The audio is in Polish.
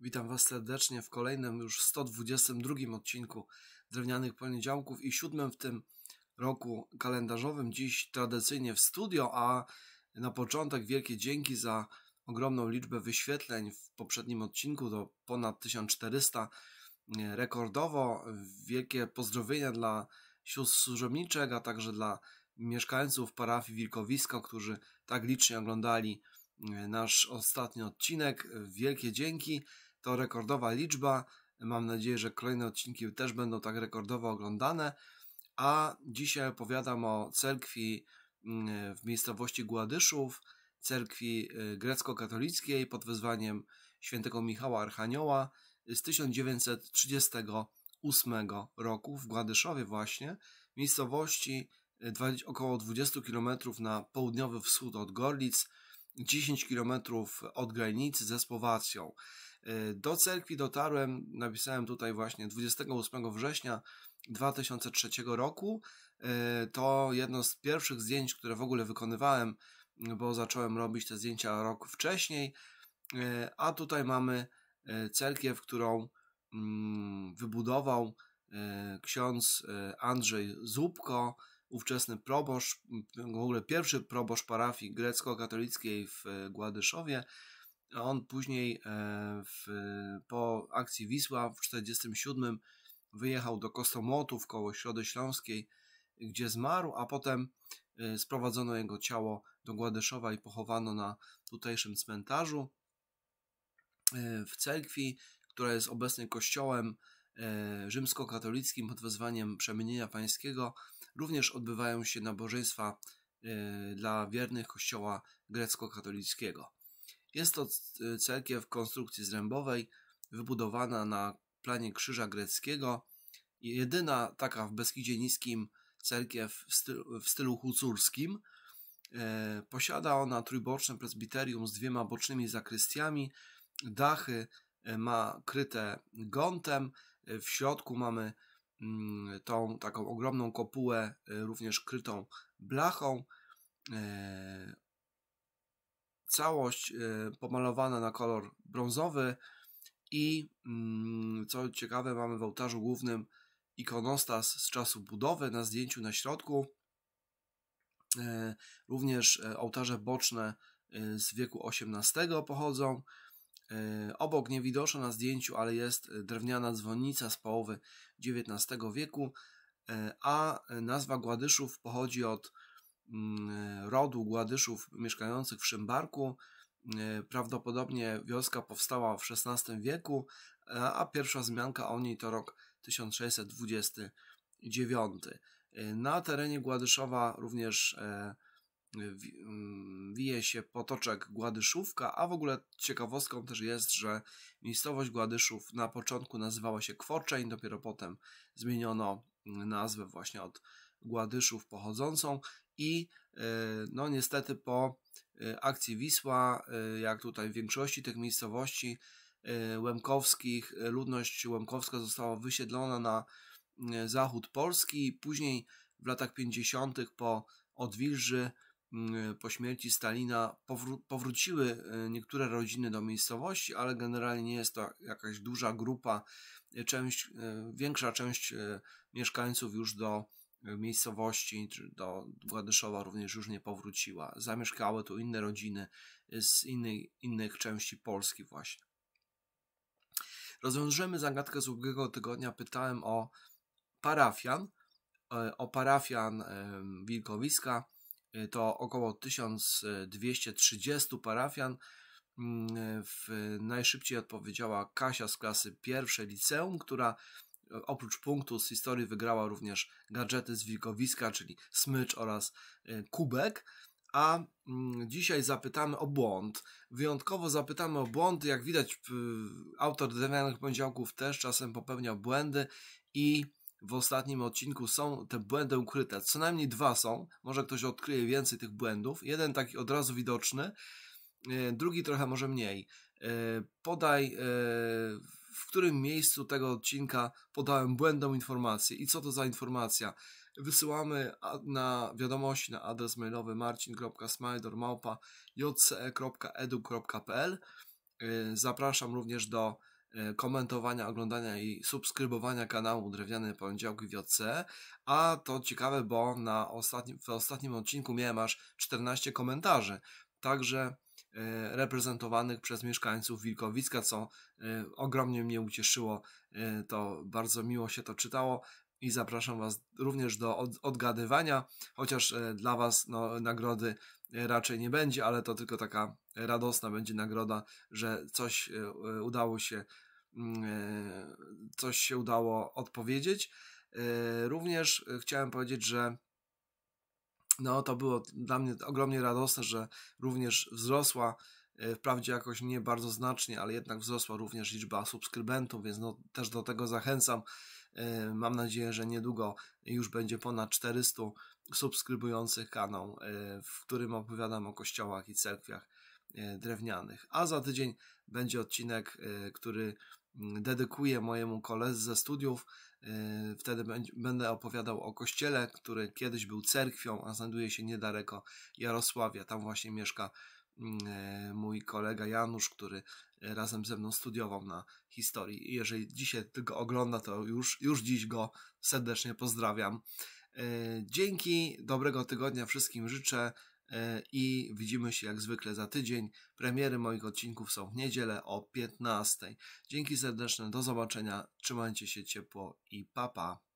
Witam Was serdecznie w kolejnym już 122 odcinku Drewnianych Poniedziałków i siódmym w tym roku kalendarzowym. Dziś tradycyjnie w studio, a na początek wielkie dzięki za ogromną liczbę wyświetleń w poprzednim odcinku, to ponad 1400 e, rekordowo. Wielkie pozdrowienia dla sióstr służebniczek, a także dla mieszkańców parafii Wilkowisko, którzy tak licznie oglądali e, nasz ostatni odcinek. Wielkie dzięki to rekordowa liczba. Mam nadzieję, że kolejne odcinki też będą tak rekordowo oglądane. A dzisiaj opowiadam o cerkwi mm, w miejscowości Gładyszów, cerkwi y, grecko-katolickiej pod wezwaniem świętego Michała Archanioła z 1938 roku w Gładyszowie właśnie, miejscowości y, około 20 km na południowy wschód od Gorlic, 10 km od granicy ze Słowacją. Y, do cerkwi dotarłem, napisałem tutaj właśnie 28 września 2003 roku. Y, to jedno z pierwszych zdjęć, które w ogóle wykonywałem, bo zacząłem robić te zdjęcia rok wcześniej. Y, a tutaj mamy cerkiew, którą mm, wybudował ksiądz Andrzej Zupko, ówczesny proboszcz, w ogóle pierwszy proboszcz parafii grecko-katolickiej w Gładyszowie on później e, w, po akcji Wisła w 1947 wyjechał do Kostomłotów koło Środy Śląskiej, gdzie zmarł, a potem e, sprowadzono jego ciało do Gładyszowa i pochowano na tutejszym cmentarzu e, w cerkwi, która jest obecnie kościołem rzymskokatolickim pod wezwaniem Przemienienia Pańskiego. Również odbywają się nabożeństwa dla wiernych kościoła grecko-katolickiego. Jest to e, cerkiew konstrukcji zrębowej, wybudowana na planie krzyża greckiego. Jedyna taka w Beskidzie Niskim cerkiew w stylu, w stylu hucurskim. E, posiada ona trójboczne prezbiterium z dwiema bocznymi zakrystiami. Dachy e, ma kryte gątem. W środku mamy mm, tą taką ogromną kopułę, również krytą blachą całość y, pomalowana na kolor brązowy i mm, co ciekawe mamy w ołtarzu głównym ikonostas z czasu budowy na zdjęciu na środku. Y, również y, ołtarze boczne z wieku XVIII pochodzą. Obok niewidoczna na zdjęciu, ale jest drewniana dzwonnica z połowy XIX wieku, a nazwa Gładyszów pochodzi od Mm, rodu Gładyszów mieszkających w Szymbarku. E, prawdopodobnie wioska powstała w XVI wieku, e, a pierwsza zmianka o niej to rok 1629. E, na terenie Gładyszowa również mm, wije się potoczek Gładyszówka, a w ogóle ciekawostką też jest, że miejscowość Gładyszów na początku nazywała się Kwoczeń, dopiero potem zmieniono mm, nazwę właśnie od Gładyszów pochodzącą i e, no niestety po e, akcji Wisła, e, jak tutaj w większości tych miejscowości łemkowskich, ludność łemkowska została wysiedlona na zachód Polski. Później w latach 50. po odwilży, po śmierci Stalina powró powróciły niektóre rodziny do miejscowości, ale generalnie nie jest to jakaś duża grupa, część, większa część mieszkańców już do miejscowości, do Gładyszowa również już nie powróciła. Zamieszkały tu inne rodziny z innych części Polski właśnie. Rozwiążemy zagadkę z ubiegłego tygodnia. Pytałem o parafian, e, o parafian e, Wilkowiska. E, to około 1230 parafian. Mm, w najszybciej odpowiedziała Kasia z klasy pierwszej liceum, która Oprócz punktu z historii wygrała również gadżety z wilkowiska, czyli smycz oraz y, kubek. A mm, dzisiaj zapytamy o błąd. Wyjątkowo zapytamy o błąd. Jak widać, autor Drewnianych Poniedziałków też czasem popełnia błędy i w ostatnim odcinku są te błędy ukryte. Co najmniej dwa są. Może ktoś odkryje więcej tych błędów. Jeden taki od razu widoczny, y, drugi trochę może mniej. Y, podaj w którym miejscu tego odcinka podałem błędną informację i co to za informacja. Wysyłamy na wiadomości na adres mailowy marcin.smajdormałpa.jce.edu.pl y, Zapraszam również do y, komentowania, oglądania i subskrybowania kanału Drewniane Poniedziałki w JCE. A to ciekawe, bo na ostatnim, w ostatnim odcinku miałem aż 14 komentarzy także e, reprezentowanych przez mieszkańców Wilkowicka, co e, ogromnie mnie ucieszyło. E, to bardzo miło się to czytało i zapraszam Was również do odgadywania, chociaż dla Was no, nagrody raczej nie będzie, ale to tylko taka radosna będzie nagroda, że coś udało się, mm, coś się udało odpowiedzieć. Również chciałem powiedzieć, że no to było dla mnie ogromnie radosne, że również wzrosła e, wprawdzie jakoś nie bardzo znacznie, ale jednak wzrosła również liczba subskrybentów, więc no, też do tego zachęcam. E, mam nadzieję, że niedługo już będzie ponad 400 subskrybujących kanał, e, w którym opowiadam o kościołach i cerkwiach drewnianych. A za tydzień będzie odcinek, który dedykuję mojemu koledze ze studiów. E, wtedy będę opowiadał o kościele, który kiedyś był cerkwią, a znajduje się niedaleko Jarosławia. Tam właśnie mieszka mm, e, mój kolega Janusz, który e, razem ze mną studiował na historii. jeżeli dzisiaj tylko ogląda, to już, już dziś go serdecznie pozdrawiam. Dzięki, dobrego tygodnia wszystkim życzę. E, i widzimy się jak zwykle za tydzień. Premiery moich odcinków są w niedzielę o 15. Dzięki serdeczne, do zobaczenia, trzymajcie się ciepło i papa. Pa.